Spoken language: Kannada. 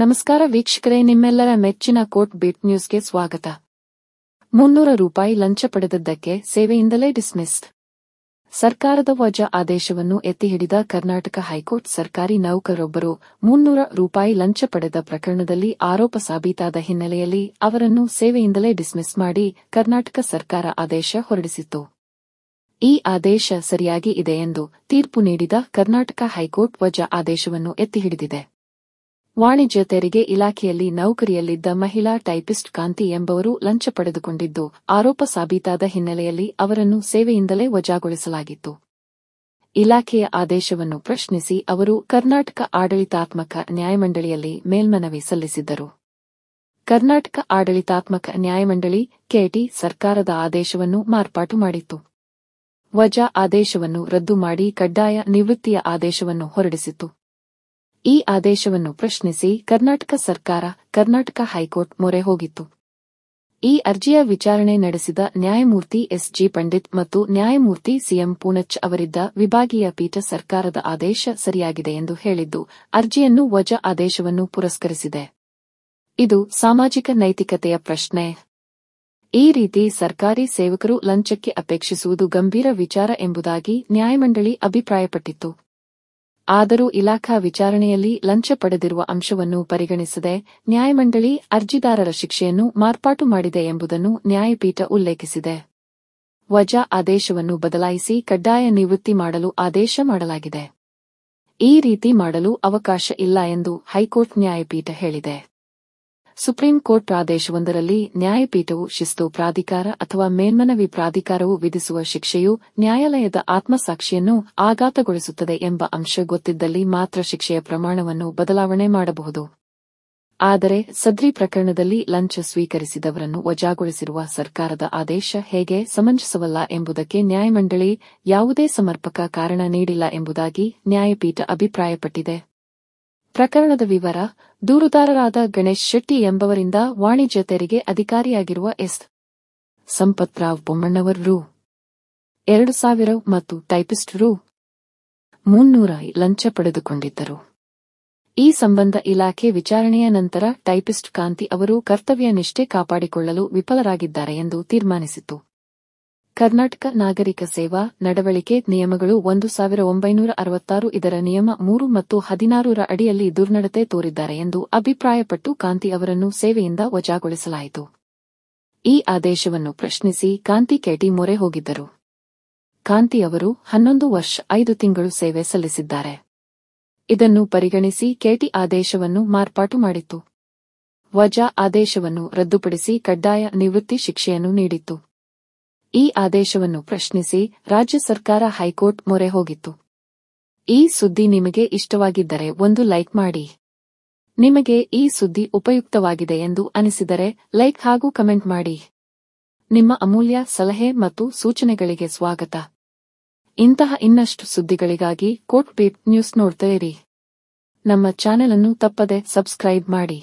ನಮಸ್ಕಾರ ವೀಕ್ಷಕರೇ ನಿಮ್ಮೆಲ್ಲರ ಮೆಚ್ಚಿನ ಕೋರ್ಟ್ ಬಿಟ್ ನ್ಯೂಸ್ಗೆ ಸ್ವಾಗತ ಮುನ್ನೂರ ರೂಪಾಯಿ ಲಂಚ ಪಡೆದದ್ದಕ್ಕೆ ಸೇವೆಯಿಂದಲೇ ಡಿಸ್ಮಿಸ್ ಸರ್ಕಾರದ ವಜಾ ಆದೇಶವನ್ನು ಎತ್ತಿಹಿಡಿದ ಕರ್ನಾಟಕ ಹೈಕೋರ್ಟ್ ಸರ್ಕಾರಿ ನೌಕರೊಬ್ಬರು ಮುನ್ನೂರ ರೂಪಾಯಿ ಲಂಚ ಪಡೆದ ಪ್ರಕರಣದಲ್ಲಿ ಆರೋಪ ಸಾಬೀತಾದ ಹಿನ್ನೆಲೆಯಲ್ಲಿ ಅವರನ್ನು ಸೇವೆಯಿಂದಲೇ ಡಿಸ್ಮಿಸ್ ಮಾಡಿ ಕರ್ನಾಟಕ ಸರ್ಕಾರ ಆದೇಶ ಹೊರಡಿಸಿತ್ತು ಈ ಆದೇಶ ಸರಿಯಾಗಿ ಇದೆ ಎಂದು ತೀರ್ಪು ನೀಡಿದ ಕರ್ನಾಟಕ ಹೈಕೋರ್ಟ್ ವಜಾ ಆದೇಶವನ್ನು ಎತ್ತಿಹಿಡಿದಿದೆ ವಾಣಿಜ್ಯ ತೆರಿಗೆ ಇಲಾಖೆಯಲ್ಲಿ ನೌಕರಿಯಲ್ಲಿದ್ದ ಮಹಿಳಾ ಟೈಪಿಸ್ಟ್ ಕಾಂತಿ ಎಂಬವರು ಲಂಚ ಪಡೆದುಕೊಂಡಿದ್ದು ಆರೋಪ ಸಾಬೀತಾದ ಹಿನ್ನೆಲೆಯಲ್ಲಿ ಅವರನ್ನು ಸೇವೆಯಿಂದಲೇ ವಜಾಗೊಳಿಸಲಾಗಿತ್ತು ಇಲಾಖೆಯ ಆದೇಶವನ್ನು ಪ್ರಶ್ನಿಸಿ ಅವರು ಕರ್ನಾಟಕ ಆಡಳಿತಾತ್ಮಕ ನ್ಯಾಯಮಂಡಳಿಯಲ್ಲಿ ಮೇಲ್ಮನವಿ ಸಲ್ಲಿಸಿದ್ದರು ಕರ್ನಾಟಕ ಆಡಳಿತಾತ್ಮಕ ನ್ಯಾಯಮಂಡಳಿ ಕೆಟಿ ಸರ್ಕಾರದ ಆದೇಶವನ್ನು ಮಾರ್ಪಾಟು ಮಾಡಿತ್ತು ವಜಾ ಆದೇಶವನ್ನು ರದ್ದು ಮಾಡಿ ಕಡ್ಡಾಯ ನಿವೃತ್ತಿಯ ಆದೇಶವನ್ನು ಹೊರಡಿಸಿತು ಈ ಆದೇಶವನ್ನು ಪ್ರಶ್ನಿಸಿ ಕರ್ನಾಟಕ ಸರ್ಕಾರ ಕರ್ನಾಟಕ ಹೈಕೋರ್ಟ್ ಮೊರೆ ಹೋಗಿತ್ತು ಈ ಅರ್ಜಿಯ ವಿಚಾರಣೆ ನಡೆಸಿದ ನ್ಯಾಯಮೂರ್ತಿ ಎಸ್ ಜಿ ಪಂಡಿತ್ ಮತ್ತು ನ್ಯಾಯಮೂರ್ತಿ ಸಿಎಂ ಪೂನಚ್ ಅವರಿದ್ದ ವಿಭಾಗೀಯ ಪೀಠ ಸರ್ಕಾರದ ಆದೇಶ ಸರಿಯಾಗಿದೆ ಎಂದು ಹೇಳಿದ್ದು ಅರ್ಜಿಯನ್ನು ವಜಾ ಆದೇಶವನ್ನು ಪುರಸ್ಕರಿಸಿದೆ ಇದು ಸಾಮಾಜಿಕ ನೈತಿಕತೆಯ ಪ್ರಶ್ನೆ ಈ ರೀತಿ ಸರ್ಕಾರಿ ಸೇವಕರು ಲಂಚಕ್ಕೆ ಅಪೇಕ್ಷಿಸುವುದು ಗಂಭೀರ ವಿಚಾರ ಎಂಬುದಾಗಿ ನ್ಯಾಯಮಂಡಳಿ ಅಭಿಪ್ರಾಯಪಟ್ಟಿತ್ತು ಆದರೂ ಇಲಾಖಾ ವಿಚಾರಣೆಯಲ್ಲಿ ಲಂಚ ಪಡೆದಿರುವ ಅಂಶವನ್ನು ಪರಿಗಣಿಸದೆ ನ್ಯಾಯಮಂಡಳಿ ಅರ್ಜಿದಾರರ ಶಿಕ್ಷೆಯನ್ನು ಮಾರ್ಪಾಟು ಮಾಡಿದೆ ಎಂಬುದನ್ನು ನ್ಯಾಯಪೀಠ ಉಲ್ಲೇಖಿಸಿದೆ ವಜಾ ಆದೇಶವನ್ನು ಬದಲಾಯಿಸಿ ಕಡ್ಡಾಯ ನಿವೃತ್ತಿ ಮಾಡಲು ಆದೇಶ ಮಾಡಲಾಗಿದೆ ಈ ರೀತಿ ಮಾಡಲು ಅವಕಾಶ ಇಲ್ಲ ಎಂದು ಹೈಕೋರ್ಟ್ ನ್ಯಾಯಪೀಠ ಹೇಳಿದೆ ಸುಪ್ರೀಂ ಕೋರ್ಟ್ ಪ್ರಾದೇಶವೊಂದರಲ್ಲಿ ನ್ಯಾಯಪೀಠವು ಶಿಸ್ತು ಪ್ರಾಧಿಕಾರ ಅಥವಾ ಮೇಲ್ಮನವಿ ಪ್ರಾಧಿಕಾರವು ವಿಧಿಸುವ ಶಿಕ್ಷೆಯು ನ್ಯಾಯಾಲಯದ ಆತ್ಮಸಾಕ್ಷಿಯನ್ನು ಆಘಾತಗೊಳಿಸುತ್ತದೆ ಎಂಬ ಅಂಶ ಗೊತ್ತಿದ್ದಲ್ಲಿ ಮಾತ್ರ ಶಿಕ್ಷೆಯ ಪ್ರಮಾಣವನ್ನು ಬದಲಾವಣೆ ಮಾಡಬಹುದು ಆದರೆ ಸದ್ರಿ ಪ್ರಕರಣದಲ್ಲಿ ಲಂಚ ಸ್ವೀಕರಿಸಿದವರನ್ನು ವಜಾಗೊಳಿಸಿರುವ ಸರ್ಕಾರದ ಆದೇಶ ಹೇಗೆ ಸಮಂಜಸವಲ್ಲ ಎಂಬುದಕ್ಕೆ ನ್ಯಾಯಮಂಡಳಿ ಯಾವುದೇ ಸಮರ್ಪಕ ಕಾರಣ ನೀಡಿಲ್ಲ ಎಂಬುದಾಗಿ ನ್ಯಾಯಪೀಠ ಅಭಿಪ್ರಾಯಪಟ್ಟಿದೆ ಪ್ರಕರಣದ ವಿವರ ದೂರುದಾರರಾದ ಗಣೇಶ್ ಶೆಟ್ಟಿ ಎಂಬವರಿಂದ ವಾಣಿಜ್ಯ ತೆರಿಗೆ ಅಧಿಕಾರಿಯಾಗಿರುವ ಎಸ್ ಸಂಪತ್ರಾವ್ ಬೊಮ್ಮಣ್ಣವರ್ ರು ಎರಡು ಸಾವಿರ ಮತ್ತು ಟೈಪಿಸ್ಟ್ ರು ಮುನ್ನೂರ ಲಂಚ ಪಡೆದುಕೊಂಡಿದ್ದರು ಈ ಸಂಬಂಧ ಇಲಾಖೆ ವಿಚಾರಣೆಯ ನಂತರ ಟೈಪಿಸ್ಟ್ ಕಾಂತಿ ಅವರು ಕರ್ತವ್ಯ ನಿಷ್ಠೆ ಕಾಪಾಡಿಕೊಳ್ಳಲು ವಿಫಲರಾಗಿದ್ದಾರೆ ಎಂದು ತೀರ್ಮಾನಿಸಿತು ಕರ್ನಾಟಕ ನಾಗರಿಕ ಸೇವಾ ನಡವಳಿಕೆ ನಿಯಮಗಳು ಒಂದು ಸಾವಿರ ಒಂಬೈನೂರ ಅರವತ್ತಾರು ಇದರ ನಿಯಮ ಮೂರು ಮತ್ತು ಹದಿನಾರರ ಅಡಿಯಲ್ಲಿ ದುರ್ನಡತೆ ತೋರಿದ್ದಾರೆ ಎಂದು ಅಭಿಪ್ರಾಯಪಟ್ಟು ಕಾಂತಿ ಅವರನ್ನು ಸೇವೆಯಿಂದ ವಜಾಗೊಳಿಸಲಾಯಿತು ಈ ಆದೇಶವನ್ನು ಪ್ರಶ್ನಿಸಿ ಕಾಂತಿ ಕೆಟಿ ಮೊರೆ ಹೋಗಿದ್ದರು ಕಾಂತಿ ಅವರು ಹನ್ನೊಂದು ವರ್ಷ ಐದು ತಿಂಗಳು ಸೇವೆ ಸಲ್ಲಿಸಿದ್ದಾರೆ ಇದನ್ನು ಪರಿಗಣಿಸಿ ಕೆಟಿ ಆದೇಶವನ್ನು ಮಾರ್ಪಾಟು ಮಾಡಿತ್ತು ವಜಾ ಆದೇಶವನ್ನು ರದ್ದುಪಡಿಸಿ ಕಡ್ಡಾಯ ನಿವೃತ್ತಿ ಶಿಕ್ಷೆಯನ್ನು ನೀಡಿತ್ತು ಈ ಆದೇಶವನ್ನು ಪ್ರಶ್ನಿಸಿ ರಾಜ್ಯ ಸರ್ಕಾರ ಹೈಕೋರ್ಟ್ ಮೊರೆ ಹೋಗಿತ್ತು ಈ ಸುದ್ದಿ ನಿಮಗೆ ಇಷ್ಟವಾಗಿದ್ದರೆ ಒಂದು ಲೈಕ್ ಮಾಡಿ ನಿಮಗೆ ಈ ಸುದ್ದಿ ಉಪಯುಕ್ತವಾಗಿದೆ ಎಂದು ಅನಿಸಿದರೆ ಲೈಕ್ ಹಾಗೂ ಕಮೆಂಟ್ ಮಾಡಿ ನಿಮ್ಮ ಅಮೂಲ್ಯ ಸಲಹೆ ಮತ್ತು ಸೂಚನೆಗಳಿಗೆ ಸ್ವಾಗತ ಇಂತಹ ಇನ್ನಷ್ಟು ಸುದ್ದಿಗಳಿಗಾಗಿ ಕೋಟ್ ಪೇಪ್ ನ್ಯೂಸ್ ನೋಡ್ತಾ ನಮ್ಮ ಚಾನೆಲ್ ಅನ್ನು ತಪ್ಪದೆ ಸಬ್ಸ್ಕ್ರೈಬ್ ಮಾಡಿ